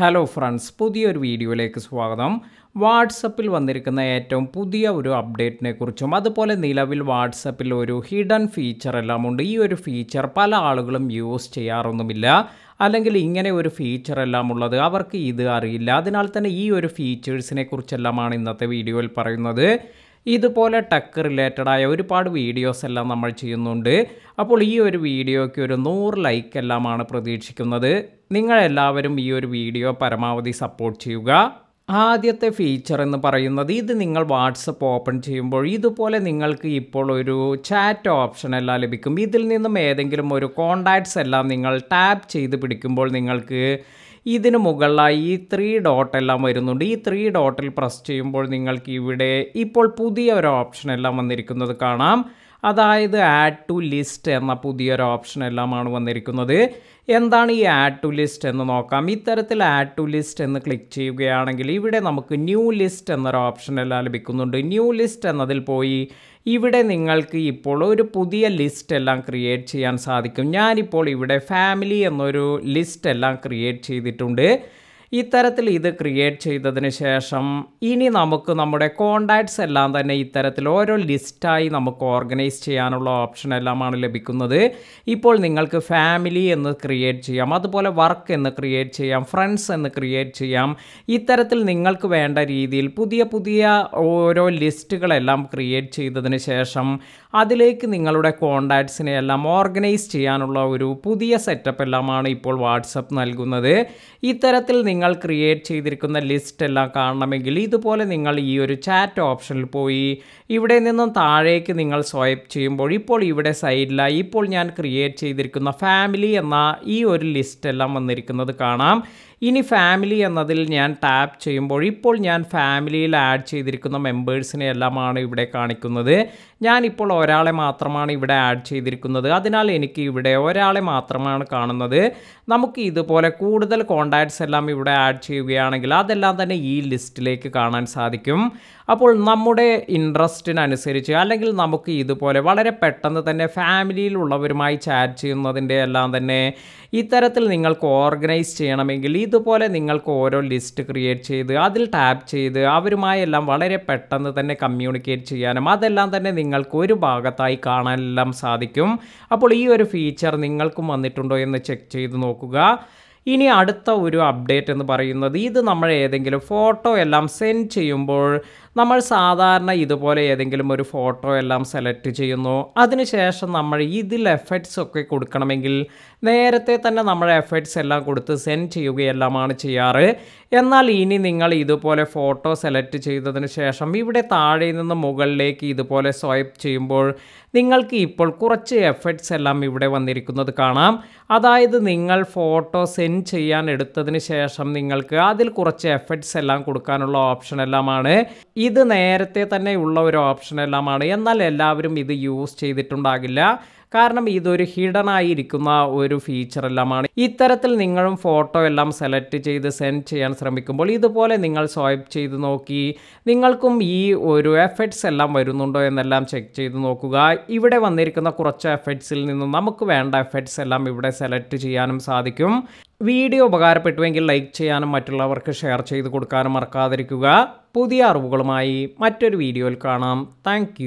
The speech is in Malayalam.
ഹലോ ഫ്രണ്ട്സ് പുതിയൊരു വീഡിയോയിലേക്ക് സ്വാഗതം വാട്സപ്പിൽ വന്നിരിക്കുന്ന ഏറ്റവും പുതിയ ഒരു അപ്ഡേറ്റിനെ കുറിച്ചും അതുപോലെ നിലവിൽ വാട്സപ്പിൽ ഒരു ഹിഡൻ ഫീച്ചർ എല്ലാം ഉണ്ട് ഈ ഒരു ഫീച്ചർ പല ആളുകളും യൂസ് ചെയ്യാറൊന്നുമില്ല അല്ലെങ്കിൽ ഇങ്ങനെ ഒരു ഫീച്ചർ എല്ലാം ഉള്ളത് അവർക്ക് ഇത് അറിയില്ല അതിനാൽ തന്നെ ഈ ഒരു ഫീച്ചേഴ്സിനെ കുറിച്ചെല്ലാമാണ് ഇന്നത്തെ വീഡിയോയിൽ പറയുന്നത് ഇതുപോലെ ടെക്ക് റിലേറ്റഡായ ഒരുപാട് വീഡിയോസ് എല്ലാം നമ്മൾ ചെയ്യുന്നുണ്ട് അപ്പോൾ ഈ ഒരു വീഡിയോയ്ക്ക് ഒരു നൂറ് ലൈക്ക് എല്ലാമാണ് പ്രതീക്ഷിക്കുന്നത് നിങ്ങളെല്ലാവരും ഈ ഒരു വീഡിയോ പരമാവധി സപ്പോർട്ട് ചെയ്യുക ആദ്യത്തെ ഫീച്ചർ എന്ന് പറയുന്നത് ഇത് നിങ്ങൾ വാട്സപ്പ് ഓപ്പൺ ചെയ്യുമ്പോൾ ഇതുപോലെ നിങ്ങൾക്ക് ഇപ്പോൾ ഒരു ചാറ്റ് ഓപ്ഷൻ എല്ലാം ലഭിക്കും ഇതിൽ നിന്നും ഏതെങ്കിലും ഒരു കോണ്ടാക്ട്സ് എല്ലാം നിങ്ങൾ ടാപ്പ് ചെയ്ത് പിടിക്കുമ്പോൾ നിങ്ങൾക്ക് ഇതിന് മുകളിലായി ഈ ത്രീ ഡോട്ട് എല്ലാം വരുന്നുണ്ട് ഈ ത്രീ ഡോട്ടിൽ പ്രസ് ചെയ്യുമ്പോൾ നിങ്ങൾക്ക് ഇവിടെ ഇപ്പോൾ പുതിയ ഒരു ഓപ്ഷൻ എല്ലാം വന്നിരിക്കുന്നത് കാണാം അതായത് ആഡ് ടു ലിസ്റ്റ് എന്ന പുതിയൊരു ഓപ്ഷൻ എല്ലാമാണ് വന്നിരിക്കുന്നത് എന്താണ് ഈ ആഡ് ടു ലിസ്റ്റ് എന്ന് നോക്കാം ഇത്തരത്തിൽ ആഡ് ടു ലിസ്റ്റ് എന്ന് ക്ലിക്ക് ചെയ്യുകയാണെങ്കിൽ ഇവിടെ നമുക്ക് ന്യൂ ലിസ്റ്റ് എന്നൊരു ഓപ്ഷൻ എല്ലാം ലഭിക്കുന്നുണ്ട് ന്യൂ ലിസ്റ്റ് എന്നതിൽ പോയി ഇവിടെ നിങ്ങൾക്ക് ഇപ്പോൾ ഒരു പുതിയ ലിസ്റ്റ് എല്ലാം ക്രിയേറ്റ് ചെയ്യാൻ സാധിക്കും ഞാനിപ്പോൾ ഇവിടെ ഫാമിലി എന്നൊരു ലിസ്റ്റ് എല്ലാം ക്രിയേറ്റ് ചെയ്തിട്ടുണ്ട് ഇത്തരത്തിൽ ഇത് ക്രിയേറ്റ് ചെയ്തതിന് ശേഷം ഇനി നമുക്ക് നമ്മുടെ കോണ്ടാക്ട്സ് എല്ലാം തന്നെ ഇത്തരത്തിൽ ഓരോ ലിസ്റ്റായി നമുക്ക് ഓർഗനൈസ് ചെയ്യാനുള്ള ഓപ്ഷൻ എല്ലാമാണ് ലഭിക്കുന്നത് ഇപ്പോൾ നിങ്ങൾക്ക് ഫാമിലി എന്ന് ക്രിയേറ്റ് ചെയ്യാം അതുപോലെ വർക്ക് എന്ന് ക്രിയേറ്റ് ചെയ്യാം ഫ്രണ്ട്സ് എന്ന് ക്രിയേറ്റ് ചെയ്യാം ഇത്തരത്തിൽ നിങ്ങൾക്ക് വേണ്ട രീതിയിൽ പുതിയ പുതിയ ഓരോ ലിസ്റ്റുകളെല്ലാം ക്രിയേറ്റ് ചെയ്തതിന് ശേഷം അതിലേക്ക് നിങ്ങളുടെ കോണ്ടാക്ട്സിനെ എല്ലാം ഓർഗനൈസ് ചെയ്യാനുള്ള ഒരു പുതിയ സെറ്റപ്പ് എല്ലാമാണ് ഇപ്പോൾ വാട്സപ്പ് നൽകുന്നത് ഇത്തരത്തിൽ നിങ്ങൾ നിങ്ങൾ ക്രിയേറ്റ് ചെയ്തിരിക്കുന്ന ലിസ്റ്റ് എല്ലാം കാണണമെങ്കിൽ ഇതുപോലെ നിങ്ങൾ ഈ ഒരു ചാറ്റ് ഓപ്ഷനിൽ പോയി ഇവിടെ നിന്നും താഴേക്ക് നിങ്ങൾ സ്വൈപ്പ് ചെയ്യുമ്പോൾ ഇപ്പോൾ ഇവിടെ സൈഡിലായി ഇപ്പോൾ ഞാൻ ക്രിയേറ്റ് ചെയ്തിരിക്കുന്ന ഫാമിലി എന്ന ഈ ഒരു ലിസ്റ്റ് എല്ലാം വന്നിരിക്കുന്നത് കാണാം ഇനി ഫാമിലി എന്നതിൽ ഞാൻ ടാപ്പ് ചെയ്യുമ്പോൾ ഇപ്പോൾ ഞാൻ ഫാമിലിയിൽ ആഡ് ചെയ്തിരിക്കുന്ന മെമ്പേഴ്സിനെ എല്ലാമാണ് ഇവിടെ കാണിക്കുന്നത് ഞാനിപ്പോൾ ഒരാളെ മാത്രമാണ് ഇവിടെ ആഡ് ചെയ്തിരിക്കുന്നത് അതിനാൽ എനിക്ക് ഇവിടെ ഒരാളെ മാത്രമാണ് കാണുന്നത് നമുക്ക് ഇതുപോലെ കൂടുതൽ കോണ്ടാക്ട്സ് എല്ലാം ഇവിടെ ആഡ് ചെയ്യുകയാണെങ്കിൽ അതെല്ലാം തന്നെ ഈ ലിസ്റ്റിലേക്ക് കാണാൻ സാധിക്കും അപ്പോൾ നമ്മുടെ ഇൻട്രസ്റ്റിനനുസരിച്ച് അല്ലെങ്കിൽ നമുക്ക് ഇതുപോലെ വളരെ പെട്ടെന്ന് തന്നെ ഫാമിലിയിലുള്ളവരുമായി ചാറ്റ് ചെയ്യുന്നതിൻ്റെ എല്ലാം തന്നെ ഇത്തരത്തിൽ നിങ്ങൾക്ക് ഓർഗനൈസ് ചെയ്യണമെങ്കിൽ ഈ ഇതുപോലെ നിങ്ങൾക്ക് ഓരോ ലിസ്റ്റ് ക്രിയേറ്റ് ചെയ്ത് അതിൽ ടാപ്പ് ചെയ്ത് അവരുമായി എല്ലാം വളരെ പെട്ടെന്ന് തന്നെ കമ്മ്യൂണിക്കേറ്റ് ചെയ്യാനും അതെല്ലാം തന്നെ നിങ്ങൾക്ക് ഒരു ഭാഗത്തായി കാണാനെല്ലാം സാധിക്കും അപ്പോൾ ഈ ഒരു ഫീച്ചർ നിങ്ങൾക്കും വന്നിട്ടുണ്ടോ എന്ന് ചെക്ക് ചെയ്ത് നോക്കുക ഇനി അടുത്ത ഒരു അപ്ഡേറ്റ് എന്ന് പറയുന്നത് ഇത് നമ്മൾ ഏതെങ്കിലും ഫോട്ടോ എല്ലാം സെൻഡ് ചെയ്യുമ്പോൾ നമ്മൾ സാധാരണ ഇതുപോലെ ഏതെങ്കിലും ഒരു ഫോട്ടോ എല്ലാം സെലക്ട് ചെയ്യുന്നു അതിനുശേഷം നമ്മൾ ഇതിൽ എഫക്ട്സ് ഒക്കെ കൊടുക്കണമെങ്കിൽ നേരത്തെ തന്നെ നമ്മൾ എഫക്ട്സ് എല്ലാം കൊടുത്ത് സെൻഡ് ചെയ്യുകയെല്ലാമാണ് ചെയ്യാറ് എന്നാൽ ഇനി നിങ്ങൾ ഇതുപോലെ ഫോട്ടോ സെലക്ട് ചെയ്തതിന് ശേഷം ഇവിടെ താഴെ നിന്ന് മുകളിലേക്ക് ഇതുപോലെ സ്വൈപ്പ് ചെയ്യുമ്പോൾ നിങ്ങൾക്ക് ഇപ്പോൾ കുറച്ച് എഫക്ട്സ് എല്ലാം ഇവിടെ വന്നിരിക്കുന്നത് കാണാം അതായത് നിങ്ങൾ ഫോട്ടോ സെൻഡ് ചെയ്യാൻ എടുത്തതിന് ശേഷം നിങ്ങൾക്ക് അതിൽ കുറച്ച് എഫക്ട്സ് എല്ലാം കൊടുക്കാനുള്ള ഓപ്ഷൻ എല്ലാമാണ് ഇത് നേരത്തെ തന്നെ ഉള്ള ഒരു ഓപ്ഷൻ എല്ലാമാണ് എന്നാൽ എല്ലാവരും ഇത് യൂസ് ചെയ്തിട്ടുണ്ടാകില്ല കാരണം ഇതൊരു ഹിഡൻ ആയിരിക്കുന്ന ഒരു ഫീച്ചർ എല്ലാമാണ് ഇത്തരത്തിൽ നിങ്ങളും ഫോട്ടോ എല്ലാം സെലക്ട് ചെയ്ത് സെൻഡ് ചെയ്യാൻ ശ്രമിക്കുമ്പോൾ ഇതുപോലെ നിങ്ങൾ സ്വൈപ്പ് ചെയ്ത് നോക്കി നിങ്ങൾക്കും ഈ ഒരു എഫക്ട്സ് എല്ലാം വരുന്നുണ്ടോ എന്നെല്ലാം ചെക്ക് ചെയ്ത് നോക്കുക ഇവിടെ വന്നിരിക്കുന്ന കുറച്ച് എഫക്ട്സിൽ നിന്നും നമുക്ക് വേണ്ട എഫക്ട്സ് എല്ലാം ഇവിടെ സെലക്ട് ചെയ്യാനും സാധിക്കും വീഡിയോ ഉപകാരപ്പെട്ടുവെങ്കിൽ ലൈക്ക് ചെയ്യാനും മറ്റുള്ളവർക്ക് ഷെയർ ചെയ്ത് കൊടുക്കാനും മറക്കാതിരിക്കുക പുതിയ അറിവുകളുമായി മറ്റൊരു വീഡിയോയിൽ കാണാം താങ്ക്